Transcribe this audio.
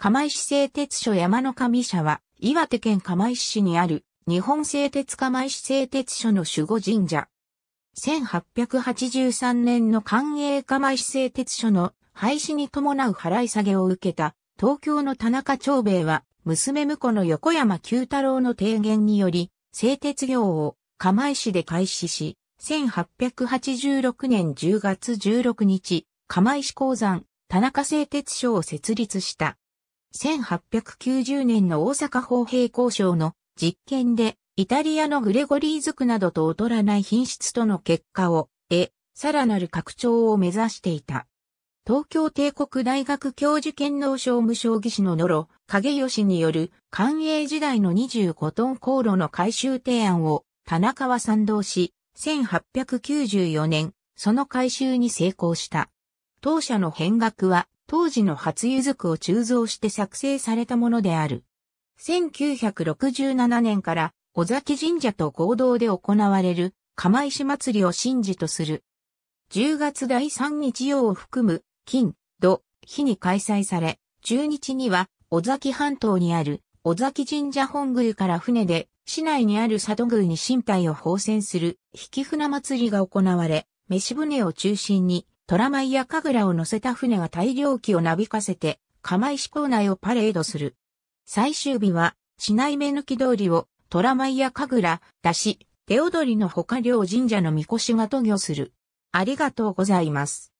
釜石製鉄所山の上社は、岩手県釜石市にある日本製鉄釜石製鉄所の守護神社。1883年の官営釜石製鉄所の廃止に伴う払い下げを受けた東京の田中長兵衛は娘婿の横山九太郎の提言により製鉄業を釜石で開始し、1886年10月16日、釜石鉱山田中製鉄所を設立した。1890年の大阪砲兵交渉の実験で、イタリアのグレゴリーズクなどと劣らない品質との結果を得、さらなる拡張を目指していた。東京帝国大学教授兼農商務将棋士の野呂影義による官営時代の25トン航路の改修提案を田中は賛同し、1894年、その改修に成功した。当社の変額は当時の初柚子を鋳造して作成されたものである。1967年から尾崎神社と合同で行われる釜石祭りを神事とする。10月第3日曜を含む金、土、日に開催され、中日には尾崎半島にある尾崎神社本宮から船で市内にある佐渡宮に身体を奉船する引船祭りが行われ、飯船を中心にトラマイや神楽を乗せた船が大量機をなびかせて、釜石港内をパレードする。最終日は、市内目抜き通りを、トラマイや神楽、出し、手踊りの他両神社の神輿が渡御する。ありがとうございます。